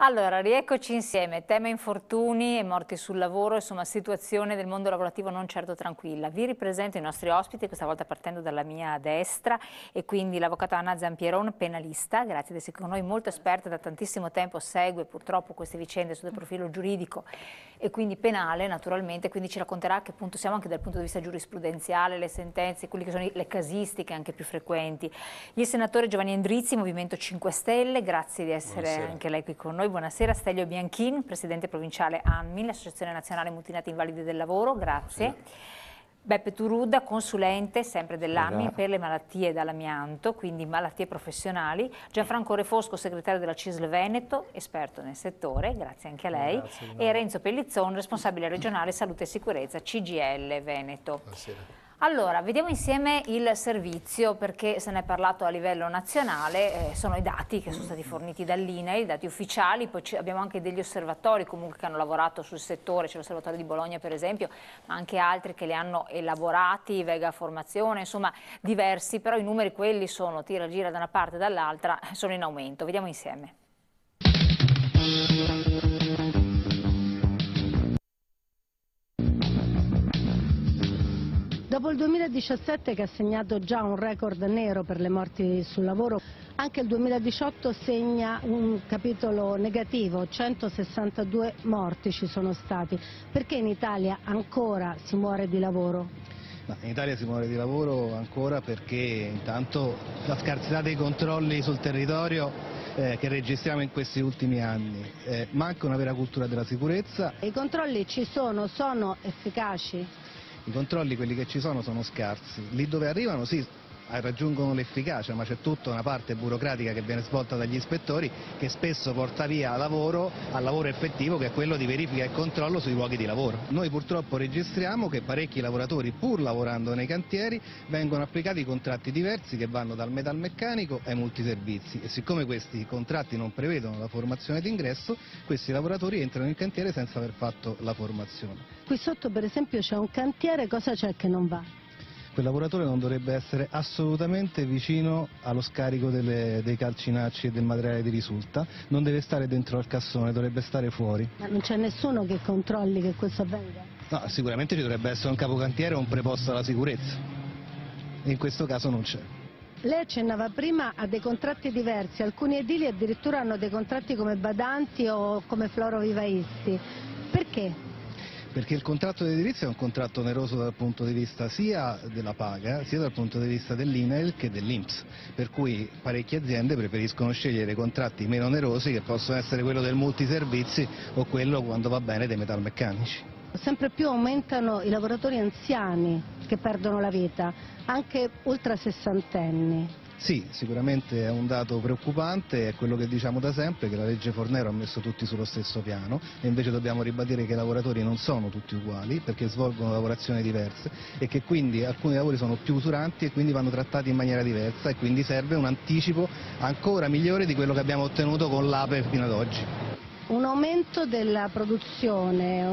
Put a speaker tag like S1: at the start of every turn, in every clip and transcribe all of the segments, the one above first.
S1: Allora, rieccoci insieme. Tema infortuni e morti sul lavoro, insomma situazione del mondo lavorativo non certo tranquilla. Vi ripresento i nostri ospiti, questa volta partendo dalla mia destra e quindi l'avvocata Anna Zampieron, penalista, grazie di essere con noi, molto esperta da tantissimo tempo, segue purtroppo queste vicende sotto il profilo giuridico e quindi penale naturalmente, quindi ci racconterà che punto siamo anche dal punto di vista giurisprudenziale, le sentenze, quelle che sono le casistiche anche più frequenti. Il senatore Giovanni Endrizzi, Movimento 5 Stelle, grazie di essere Buonasera. anche lei qui con noi noi buonasera Stelio Bianchin, presidente provinciale ANMI, l'Associazione Nazionale Mutinati Invalidi del Lavoro, grazie. Sì. Beppe Turuda, consulente sempre dell'AMI esatto. per le malattie dall'amianto, quindi malattie professionali, Gianfranco Refosco, segretario della CISL Veneto, esperto nel settore, grazie anche a lei, grazie, e Renzo Pellizzon, responsabile regionale salute e sicurezza CGL Veneto.
S2: Buonasera.
S1: Allora, vediamo insieme il servizio perché se ne è parlato a livello nazionale, eh, sono i dati che sono stati forniti dall'INAI, i dati ufficiali, poi abbiamo anche degli osservatori comunque che hanno lavorato sul settore, c'è l'osservatorio di Bologna per esempio, ma anche altri che li hanno elaborati, Vega Formazione, insomma diversi, però i numeri quelli sono, tira gira da una parte e dall'altra, sono in aumento, vediamo insieme.
S3: Dopo il 2017 che ha segnato già un record nero per le morti sul lavoro, anche il 2018 segna un capitolo negativo, 162 morti ci sono stati. Perché in Italia ancora si muore di lavoro?
S4: In Italia si muore di lavoro ancora perché intanto la scarsità dei controlli sul territorio eh, che registriamo in questi ultimi anni. Eh, manca una vera cultura della sicurezza.
S3: I controlli ci sono, sono
S4: efficaci? i controlli quelli che ci sono sono scarsi, lì dove arrivano sì eh, raggiungono l'efficacia, ma c'è tutta una parte burocratica che viene svolta dagli ispettori che spesso porta via lavoro al lavoro effettivo che è quello di verifica e controllo sui luoghi di lavoro. Noi purtroppo registriamo che parecchi lavoratori pur lavorando nei cantieri vengono applicati contratti diversi che vanno dal metalmeccanico ai multiservizi e siccome questi contratti non prevedono la formazione d'ingresso questi lavoratori entrano in cantiere senza aver fatto la formazione.
S3: Qui sotto per esempio c'è un cantiere, cosa c'è che non va?
S4: quel lavoratore non dovrebbe essere assolutamente vicino allo scarico delle, dei calcinacci e del materiale di risulta, non deve stare dentro al cassone, dovrebbe stare fuori.
S3: Ma non c'è nessuno che controlli che questo avvenga?
S4: No, sicuramente ci dovrebbe essere un capocantiere o un preposto alla sicurezza, in questo caso non c'è.
S3: Lei accennava prima a dei contratti diversi, alcuni edili addirittura hanno dei contratti come badanti o come florovivaisti. Perché?
S4: perché il contratto di edilizia è un contratto oneroso dal punto di vista sia della paga, sia dal punto di vista dell'INAIL che dell'INPS, per cui parecchie aziende preferiscono scegliere contratti meno onerosi che possono essere quello del multiservizi o quello, quando va bene, dei metalmeccanici.
S3: Sempre più aumentano i lavoratori anziani che perdono la vita, anche oltre a sessantenni.
S4: Sì, sicuramente è un dato preoccupante, è quello che diciamo da sempre, che la legge Fornero ha messo tutti sullo stesso piano e invece dobbiamo ribadire che i lavoratori non sono tutti uguali perché svolgono lavorazioni diverse e che quindi alcuni lavori sono più usuranti e quindi vanno trattati in maniera diversa e quindi serve un anticipo ancora migliore di quello che abbiamo ottenuto con l'APE fino ad oggi.
S3: Un aumento della produzione,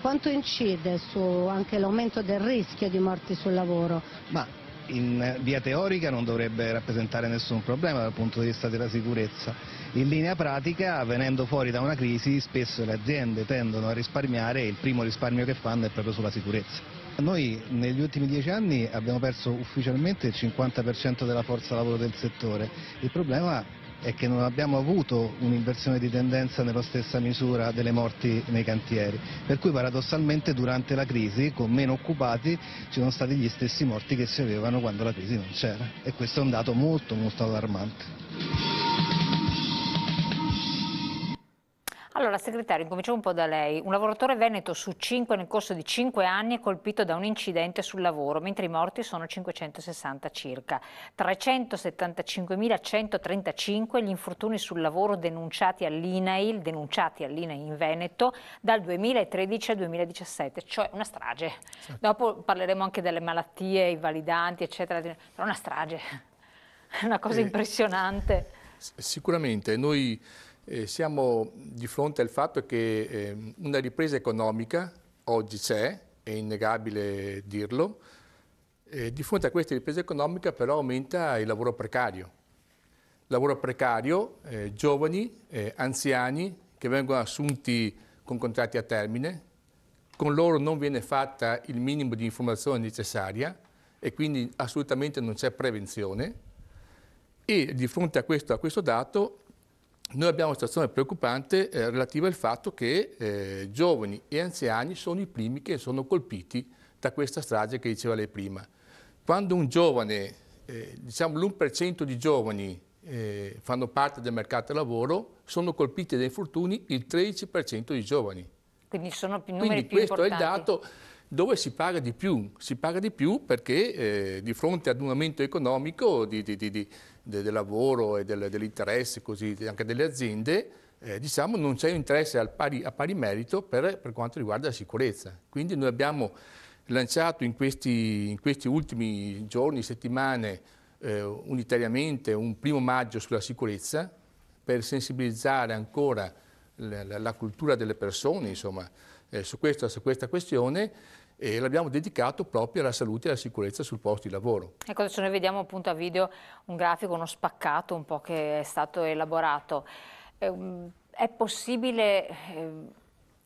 S3: quanto incide su anche l'aumento del rischio di morti sul lavoro? Ma
S4: in via teorica non dovrebbe rappresentare nessun problema dal punto di vista della sicurezza. In linea pratica, venendo fuori da una crisi, spesso le aziende tendono a risparmiare e il primo risparmio che fanno è proprio sulla sicurezza. Noi negli ultimi dieci anni abbiamo perso ufficialmente il 50% della forza lavoro del settore. Il problema è che non abbiamo avuto un'inversione di tendenza nella stessa misura delle morti nei cantieri, per cui paradossalmente durante la crisi con meno occupati ci sono stati gli stessi morti che si avevano quando la crisi non c'era e questo è un dato molto molto allarmante.
S1: Allora, segretario, incominciamo un po' da lei. Un lavoratore veneto su 5 nel corso di 5 anni è colpito da un incidente sul lavoro, mentre i morti sono 560 circa. 375.135 gli infortuni sul lavoro denunciati all'INAIL, denunciati all'INAIL in Veneto, dal 2013 al 2017, cioè una strage. Sì. Certo. Dopo parleremo anche delle malattie, i validanti, eccetera, però una strage, una cosa eh, impressionante.
S5: Sicuramente, noi eh, siamo di fronte al fatto che eh, una ripresa economica oggi c'è, è innegabile dirlo, eh, di fronte a questa ripresa economica però aumenta il lavoro precario. Lavoro precario, eh, giovani, eh, anziani che vengono assunti con contratti a termine, con loro non viene fatta il minimo di informazione necessaria e quindi assolutamente non c'è prevenzione. E di fronte a questo, a questo dato noi abbiamo una situazione preoccupante eh, relativa al fatto che eh, giovani e anziani sono i primi che sono colpiti da questa strage che diceva lei prima. Quando un giovane, eh, diciamo l'1% di giovani eh, fanno parte del mercato del lavoro, sono colpiti da infortuni il 13% di giovani.
S1: Quindi sono più numeri Quindi più questo è il dato
S5: dove si paga di più, si paga di più perché eh, di fronte ad un aumento economico di, di, di, del lavoro e del, dell'interesse anche delle aziende, eh, diciamo non c'è un interesse pari, a pari merito per, per, quanto riguarda la sicurezza. Quindi noi abbiamo lanciato in questi, in questi ultimi giorni, settimane, eh, unitariamente un primo maggio sulla sicurezza per sensibilizzare ancora la, la, la cultura delle persone, insomma, eh, su, questa, su, questa, questione e l'abbiamo dedicato proprio alla salute e alla sicurezza sul posto di lavoro.
S1: Ecco, adesso noi vediamo appunto a video un grafico, uno spaccato un po' che è stato elaborato. Ehm, è possibile ehm,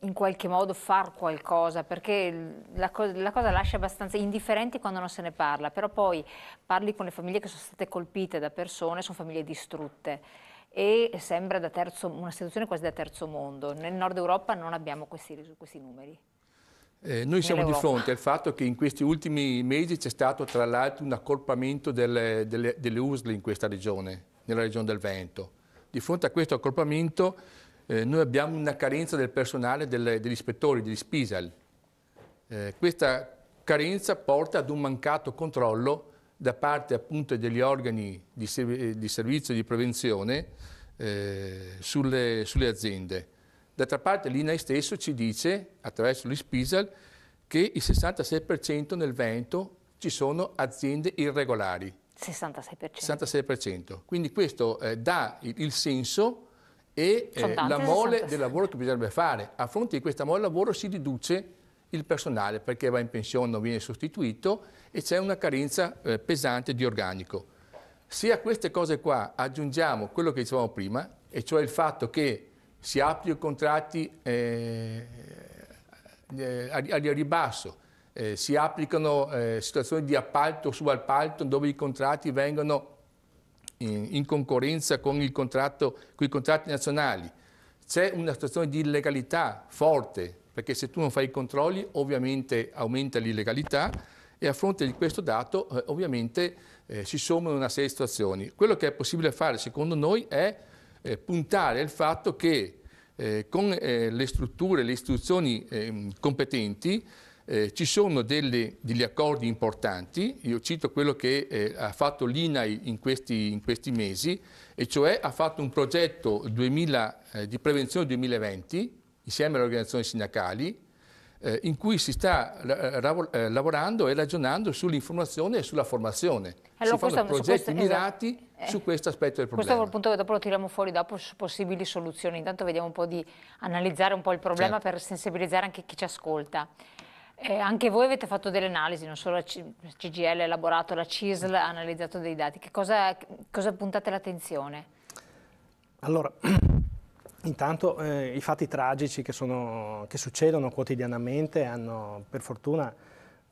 S1: in qualche modo far qualcosa, perché la, co la, cosa lascia abbastanza indifferenti quando non se ne parla, però poi parli con le famiglie che sono state colpite da persone, sono famiglie distrutte e sembra terzo, una situazione quasi da terzo mondo. Nel nord Europa non abbiamo questi, questi numeri.
S5: Eh, noi siamo di fronte al fatto che in questi ultimi mesi c'è stato tra l'altro un accorpamento delle, delle, delle USL in questa regione, nella regione del Vento. Di fronte a questo accorpamento eh, noi abbiamo una carenza del personale delle, degli ispettori, degli spisal. Eh, questa carenza porta ad un mancato controllo da parte appunto degli organi di, di servizio e di prevenzione eh, sulle, sulle aziende. D'altra parte l'INAI stesso ci dice, attraverso l'ISPISAL, che il 66% nel Vento ci sono aziende irregolari.
S1: 66%.
S5: 66%. Quindi questo eh, dà il, il, senso e eh, la mole 66. del lavoro che bisognerebbe fare. A fronte di questa mole del lavoro si riduce il personale perché va in pensione, non viene sostituito e c'è una carenza eh, pesante di organico. Se a queste cose qua aggiungiamo quello che dicevamo prima, e cioè il fatto che si applicano contratti eh, eh al ribasso, eh, si applicano eh, situazioni di appalto o subappalto dove i contratti vengono in, in concorrenza con, contratto, con i contratti nazionali. C'è una situazione di illegalità forte, perché se tu non fai i controlli ovviamente aumenta l'illegalità e a fronte di questo dato eh, ovviamente eh, si sommano una serie di situazioni. Quello che è possibile fare secondo noi è eh, puntare al fatto che eh, con eh, le strutture, le istituzioni ehm, competenti eh, ci sono delle, degli accordi importanti, io cito quello che eh, ha fatto l'INAI in questi, in questi, mesi, e cioè ha fatto un progetto 2000, eh, di prevenzione 2020 insieme alle organizzazioni sindacali, in cui si sta lavorando e ragionando sull'informazione e sulla formazione. Allora, si fanno progetti questo, esatto. mirati esatto. Eh. su questo aspetto del problema. Questo è il
S1: punto che dopo lo tiriamo fuori dopo su possibili soluzioni. Intanto vediamo un po' di analizzare un po' il problema certo. per sensibilizzare anche chi ci ascolta. Eh, anche voi avete fatto delle analisi, non solo la CGL ha elaborato, la CISL ha analizzato dei dati. Che cosa, cosa puntate l'attenzione?
S6: Allora, intanto eh, i fatti tragici che, sono, che succedono quotidianamente hanno per fortuna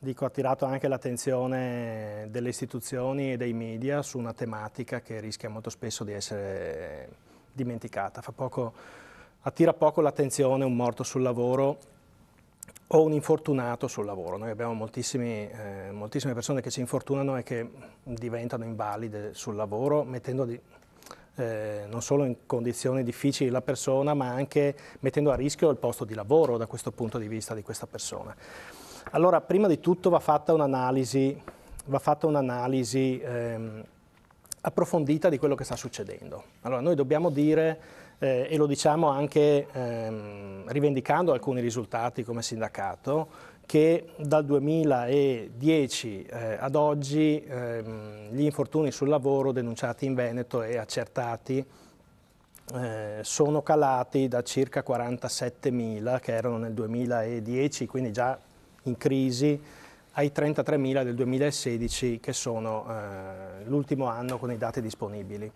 S6: dico, attirato anche l'attenzione delle istituzioni e dei media su una tematica che rischia molto spesso di essere dimenticata. Poco, attira poco l'attenzione un morto sul lavoro o un infortunato sul lavoro. Noi abbiamo eh, moltissime persone che si infortunano e che diventano invalide sul lavoro, mettendo di, eh, non solo in condizioni difficili la persona, ma anche mettendo a rischio il posto di lavoro da questo punto di vista di questa persona. Allora, prima di tutto va fatta un'analisi, un ehm, approfondita di quello che sta succedendo. Allora, noi dobbiamo dire, eh, e lo diciamo anche ehm, rivendicando alcuni risultati come sindacato, che dal 2010 eh, ad oggi ehm, gli infortuni sul lavoro denunciati in Veneto e accertati eh, sono calati da circa 47.000 che erano nel 2010, quindi già in crisi ai 33.000 del 2016 che sono eh, l'ultimo anno con i dati disponibili.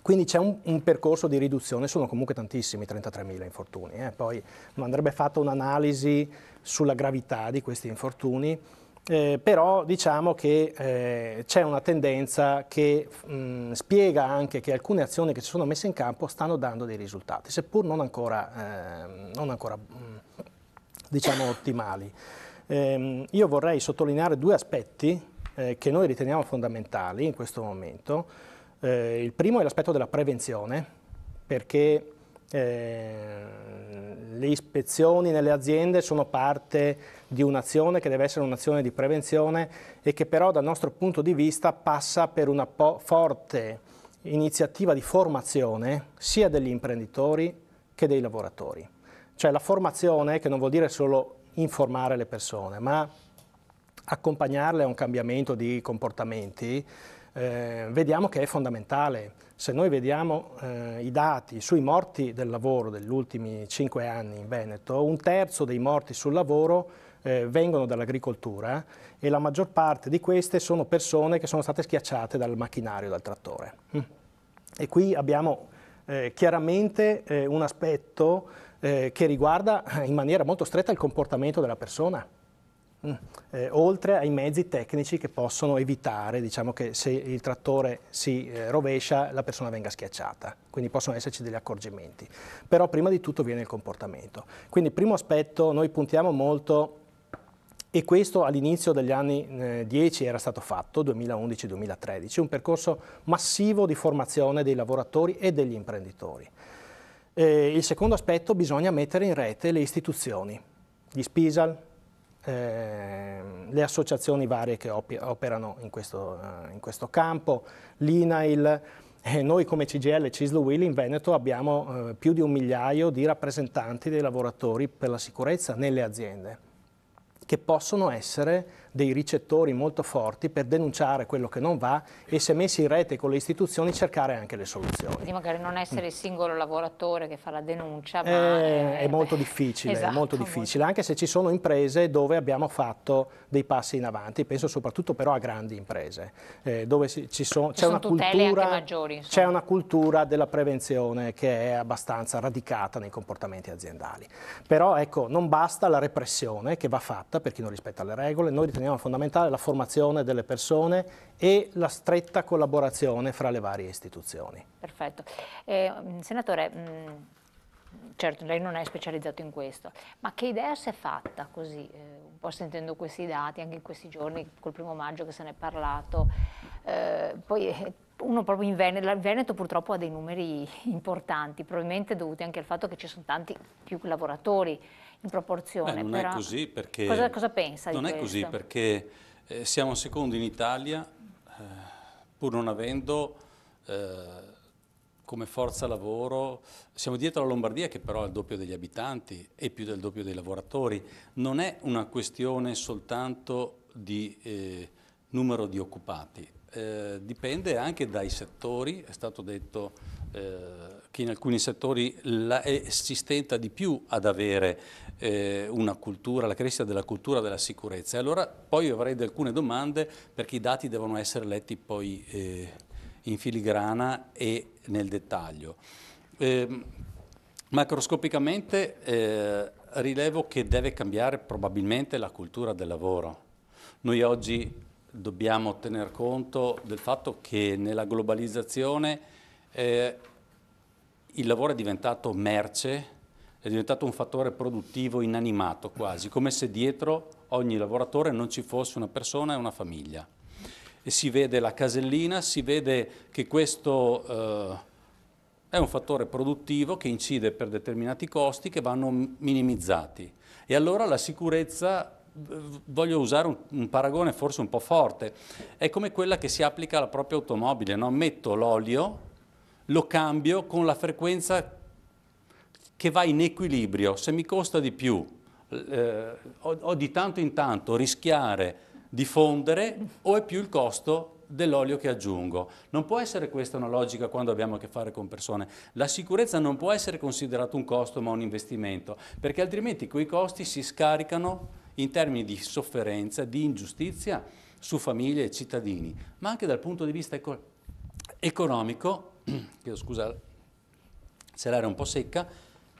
S6: Quindi c'è un, un, percorso di riduzione, sono comunque tantissimi 33.000 infortuni, eh. poi andrebbe fatta un'analisi sulla gravità di questi infortuni, eh, però diciamo che eh, c'è una tendenza che mh, spiega anche che alcune azioni che si sono messe in campo stanno dando dei risultati, seppur non ancora, eh, non ancora mh, diciamo, ottimali. Eh, io vorrei sottolineare due aspetti eh, che noi riteniamo fondamentali in questo momento. Eh, il primo è l'aspetto della prevenzione, perché ehm, le ispezioni nelle aziende sono parte di un'azione che deve essere un'azione di prevenzione e che però dal nostro punto di vista passa per una forte iniziativa di formazione sia degli imprenditori che dei lavoratori. Cioè la formazione che non vuol dire solo informare le persone, ma accompagnarle a un cambiamento di comportamenti, eh, vediamo che è fondamentale. Se noi vediamo eh, i dati sui morti del lavoro degli ultimi cinque anni in Veneto, un terzo dei morti sul lavoro eh, vengono dall'agricoltura e la maggior parte di queste sono persone che sono state schiacciate dal macchinario, dal trattore. Mm. E qui abbiamo eh, chiaramente eh, un aspetto eh, che riguarda eh, in maniera molto stretta il comportamento della persona. Mm. Eh, oltre ai mezzi tecnici che possono evitare diciamo, che se il trattore si eh, rovescia la persona venga schiacciata, quindi possono esserci degli accorgimenti. Però prima di tutto viene il comportamento. Quindi primo aspetto, noi puntiamo molto, e questo all'inizio degli anni eh, 10 era stato fatto, 2011-2013, un percorso massivo di formazione dei lavoratori e degli imprenditori. Eh, il secondo aspetto, bisogna mettere in rete le istituzioni, gli SPISAL, eh, le associazioni varie che op operano in questo, eh, in questo campo, l'INAIL, eh, noi come CGL e Cislu Will in Veneto abbiamo eh, più di un migliaio di rappresentanti dei lavoratori per la sicurezza nelle aziende, che possono essere dei ricettori molto forti per denunciare quello che non va e se messi in rete con le istituzioni cercare anche le soluzioni. Quindi
S1: magari non essere il singolo lavoratore che fa la denuncia, ma... Eh,
S6: è, eh, molto difficile, esatto, molto difficile, anche se ci sono imprese dove abbiamo fatto dei passi in avanti, penso soprattutto però a grandi imprese, eh, dove c'è una, una cultura della prevenzione che è abbastanza radicata nei comportamenti aziendali. Però ecco, non basta la repressione che va fatta per chi non rispetta le regole, noi riteniamo riteniamo fondamentale la formazione delle persone e la stretta collaborazione fra le varie istituzioni.
S1: Perfetto. Eh, mm, senatore, mh, mm, certo lei non è specializzato in questo, ma che idea si è fatta così, eh, un po' sentendo questi dati anche in questi giorni, col primo maggio che se ne è parlato, eh, poi eh, uno proprio in Veneto, il Veneto purtroppo ha dei numeri importanti, probabilmente dovuti anche al fatto che ci sono tanti più lavoratori in proporzione. Beh, non però... è così
S7: perché... Cosa, cosa pensa Non è così perché eh, siamo secondi in Italia eh, pur non avendo eh, come forza lavoro, siamo dietro alla Lombardia che però ha il doppio degli abitanti e più del doppio dei lavoratori. Non è una questione soltanto di eh, numero di occupati, eh, dipende anche dai settori, è stato detto eh, che in alcuni settori si stenta di più ad avere eh, una cultura, la crescita della cultura della sicurezza. E allora poi avrei alcune domande perché i dati devono essere letti poi eh, in filigrana e nel dettaglio. Ehm, eh, macroscopicamente rilevo che deve cambiare probabilmente la cultura del lavoro. Noi oggi dobbiamo tener conto del fatto che nella globalizzazione eh, il lavoro è diventato merce, è diventato un fattore produttivo inanimato quasi, come se dietro ogni lavoratore non ci fosse una persona e una famiglia. E si vede la casellina, si vede che questo eh, è un fattore produttivo che incide per determinati costi che vanno minimizzati. E allora la sicurezza voglio usare un, un, paragone forse un po' forte, è come quella che si applica alla propria automobile, no? metto l'olio lo cambio con la frequenza che va in equilibrio. Se mi costa di più, eh, o, o di tanto in tanto rischiare di fondere, o è più il costo dell'olio che aggiungo. Non può essere questa una logica quando abbiamo a che fare con persone. La sicurezza non può essere considerata un costo ma un investimento, perché altrimenti quei costi si scaricano in termini di sofferenza, di ingiustizia su famiglie e cittadini, ma anche dal punto di vista eco economico chiedo scusa se l'aria è un po' secca,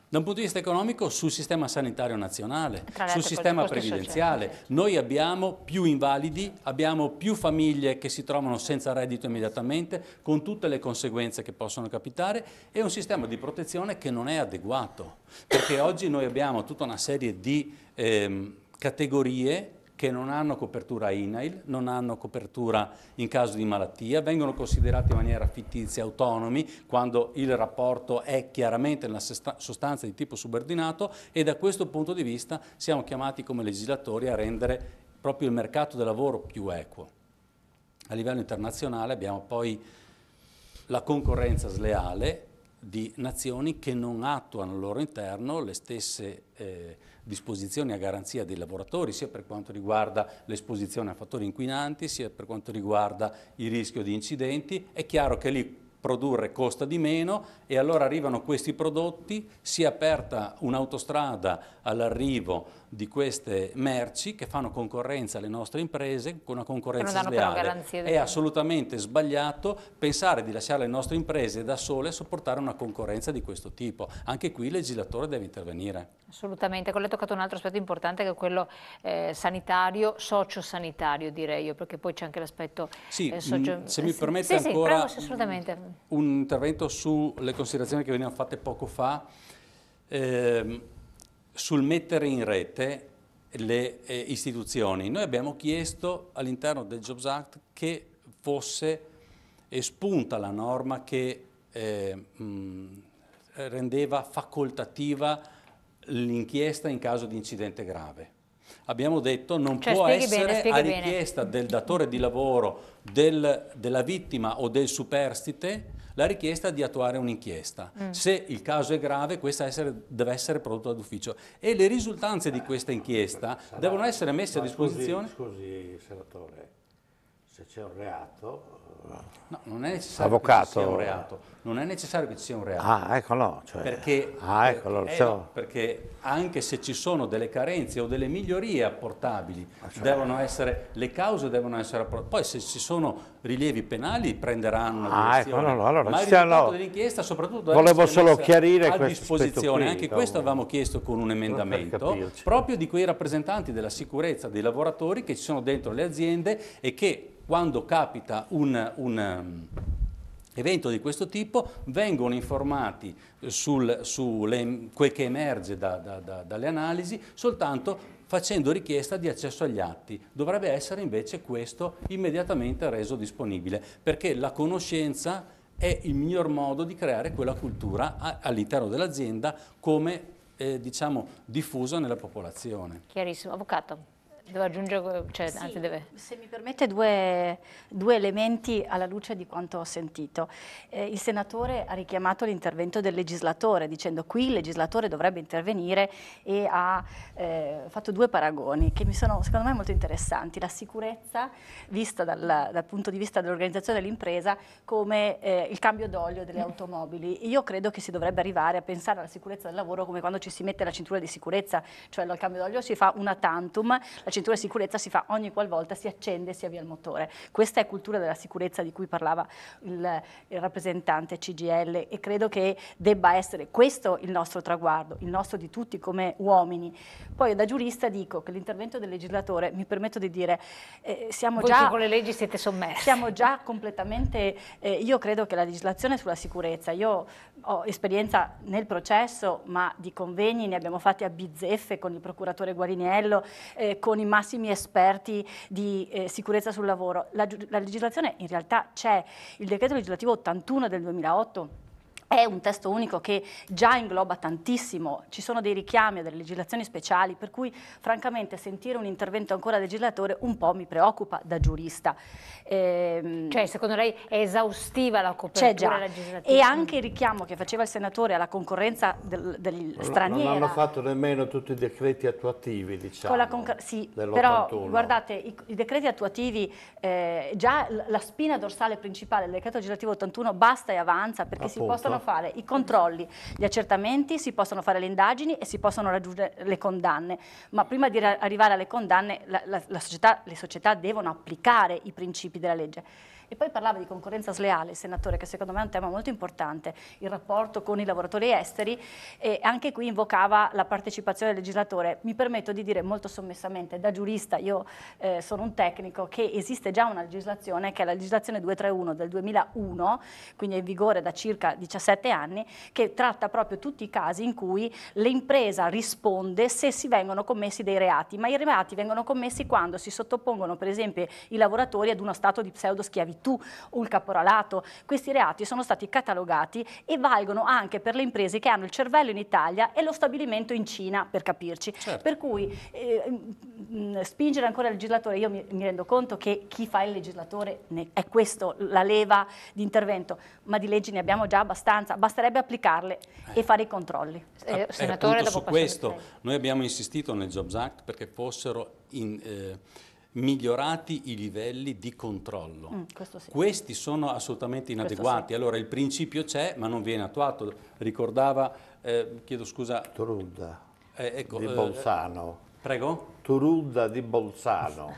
S7: da un punto di vista economico sul sistema sanitario nazionale, sul sistema previdenziale. Sociale. Noi abbiamo più invalidi, abbiamo più famiglie che si trovano senza reddito immediatamente, con tutte le conseguenze che possono capitare, e un sistema di protezione che non è adeguato. Perché oggi noi abbiamo tutta una serie di ehm, categorie che non hanno copertura INAIL, non hanno copertura in caso di malattia, vengono considerati in maniera fittizia autonomi quando il rapporto è chiaramente una sostanza di tipo subordinato e da questo punto di vista siamo chiamati come legislatori a rendere proprio il mercato del lavoro più equo. A livello internazionale abbiamo poi la concorrenza sleale di nazioni che non attuano al loro interno le stesse eh, disposizioni a garanzia dei lavoratori, sia per quanto riguarda l'esposizione a fattori inquinanti, sia per quanto riguarda il rischio di incidenti. È chiaro che lì produrre costa di meno e allora arrivano questi prodotti, si è aperta un'autostrada all'arrivo di queste merci che fanno concorrenza alle nostre imprese con una concorrenza sleale. È assolutamente sbagliato pensare di lasciare le nostre imprese da sole a sopportare una concorrenza di questo tipo. Anche qui il legislatore deve intervenire.
S1: Assolutamente, Con lei ha toccato un altro aspetto importante che è quello eh, sanitario, sociosanitario direi io, perché poi c'è anche l'aspetto sì, eh, mm, socio... Se mi eh permette sì, ancora... Sì, prego, assolutamente
S7: un intervento sulle considerazioni che venivano fatte poco fa eh, sul mettere in rete le eh, istituzioni. Noi abbiamo chiesto all'interno del Jobs Act che fosse espunta la norma che eh, mh, rendeva facoltativa l'inchiesta in caso di incidente grave abbiamo detto non cioè, può essere bene, a richiesta bene. del datore di lavoro, del, della vittima o del superstite la richiesta di attuare un'inchiesta. Mm. Se il caso è grave, questa essere, deve essere prodotta d'ufficio. E le risultanze di questa inchiesta Sarà, devono essere messe a disposizione... Scusi, scusi senatore, se c'è un reato... No, non è necessario avvocato. che ci sia un reato. Non è necessario che ci sia un reato. Ah, eccolo. Cioè, perché, ah, eccolo perché, eh, cioè, no, perché, anche se ci sono delle carenze o delle migliorie apportabili, ah, cioè, devono essere, le cause devono essere apportate. Poi se ci sono rilievi penali prenderanno ah, ecco, no, allora, ma il risultato no, dell'inchiesta soprattutto volevo solo chiarire a disposizione. Qui, anche questo avevamo chiesto con un emendamento proprio di quei rappresentanti della sicurezza dei lavoratori che ci sono dentro le aziende e che quando capita un, un um, evento di questo tipo vengono informati su quel che emerge da, da, da, dalle analisi soltanto facendo richiesta di accesso agli atti. Dovrebbe essere invece questo immediatamente reso disponibile perché la conoscenza è il miglior modo di creare quella cultura all'interno dell'azienda come eh, diciamo, diffusa nella popolazione.
S2: Chiarissimo. Avvocato. Devo aggiungere, cioè, sì, anzi deve... Se mi permette due, due, elementi alla luce di quanto ho sentito. Eh, il senatore ha richiamato l'intervento del legislatore dicendo qui il legislatore dovrebbe intervenire e ha eh, fatto due paragoni che mi sono secondo me molto interessanti. La sicurezza vista dal, dal punto di vista dell'organizzazione dell'impresa come eh, il cambio d'olio delle automobili. Io credo che si dovrebbe arrivare a pensare alla sicurezza del lavoro come quando ci si mette la cintura di sicurezza, cioè al cambio d'olio si fa una tantum, la cintura di sicurezza si fa ogni qualvolta si accende e si avvia il motore. Questa è cultura della sicurezza di cui parlava il, il rappresentante CGL e credo che debba essere questo il nostro traguardo, il nostro di tutti come uomini. Poi da giurista dico che l'intervento del legislatore, mi permetto di dire, eh, siamo Voi già... con le leggi siete sommersi. Siamo già completamente... Eh, io credo che la legislazione sulla sicurezza, io ho esperienza nel processo, ma di convegni ne abbiamo fatti a bizzeffe con il procuratore Guariniello, eh, con i massimi esperti di eh, sicurezza sul lavoro. La, la legislazione in realtà c'è, il decreto legislativo 81 del 2008 è un testo unico che già ingloba tantissimo, ci sono dei richiami a delle legislazioni speciali, per cui francamente sentire un intervento ancora legislatore un po' mi preoccupa da giurista. Ehm, cioè secondo lei è esaustiva la copertura c'è già. legislativa? E anche il richiamo che faceva il senatore alla concorrenza del, del straniero. Non hanno fatto
S7: nemmeno tutti i decreti attuativi, diciamo.
S2: sì, però guardate, i, i decreti attuativi, eh, già la spina dorsale principale del decreto legislativo 81 basta e avanza perché Appunto. si possono fare i controlli, gli accertamenti, si possono fare le indagini e si possono raggiungere le condanne, ma prima di arrivare alle condanne la, la, la società, le società devono applicare i principi della legge. E poi parlava di concorrenza sleale, senatore, che secondo me è un tema molto importante, il rapporto con i lavoratori esteri e anche qui invocava la partecipazione del legislatore. Mi permetto di dire molto sommessamente, da giurista, io eh, sono un tecnico, che esiste già una legislazione, che è la legislazione 231 del 2001, quindi è in vigore da circa 17 anni, che tratta proprio tutti i casi in cui l'impresa risponde se si vengono commessi dei reati, ma i reati vengono commessi quando si sottopongono per esempio i lavoratori ad uno stato di pseudoschiavitù gioventù o caporalato. Questi reati sono stati catalogati e valgono anche per le imprese che hanno il cervello in Italia e lo stabilimento in Cina, per capirci. Certo. Per cui eh, mm, spingere ancora il legislatore, io mi, mi, rendo conto che chi fa il legislatore è questa la leva di intervento, ma di leggi ne abbiamo già abbastanza, basterebbe applicarle eh. e fare i controlli. Eh, senatore, eh, dopo su questo
S7: noi abbiamo insistito nel Jobs Act perché fossero in, eh, migliorati i livelli di controllo. Mm, sì. Questi sono assolutamente inadeguati. Sì. Allora il principio c'è ma non viene attuato. Ricordava, eh, chiedo scusa... Trulda eh, ecco, di eh, Bolzano. Eh, prego? Turudda di Bolzano.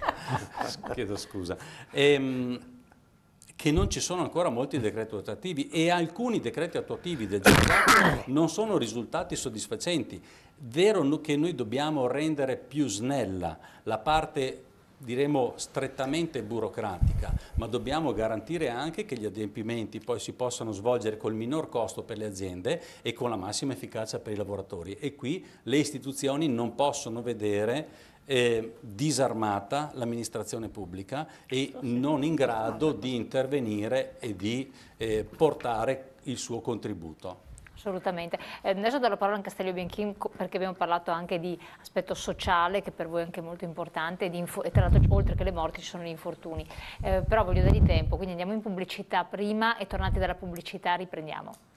S7: chiedo scusa. Ehm, che non ci sono ancora molti decreti attuativi e alcuni decreti attuativi del g non sono risultati soddisfacenti Vero che noi dobbiamo rendere più snella la parte diremo strettamente burocratica, ma dobbiamo garantire anche che gli adempimenti poi si possano svolgere col minor costo per le aziende e con la massima efficacia per i lavoratori e qui le istituzioni non possono vedere eh, disarmata l'amministrazione pubblica e non in grado di intervenire e di eh, portare il suo contributo.
S1: Assolutamente. Eh, adesso do la parola a Castello Bianchin perché abbiamo parlato anche di aspetto sociale che per voi è anche molto importante e tra l'altro oltre che le morti ci sono gli infortuni. Eh, però voglio dargli tempo, quindi andiamo in pubblicità prima e tornati dalla pubblicità riprendiamo.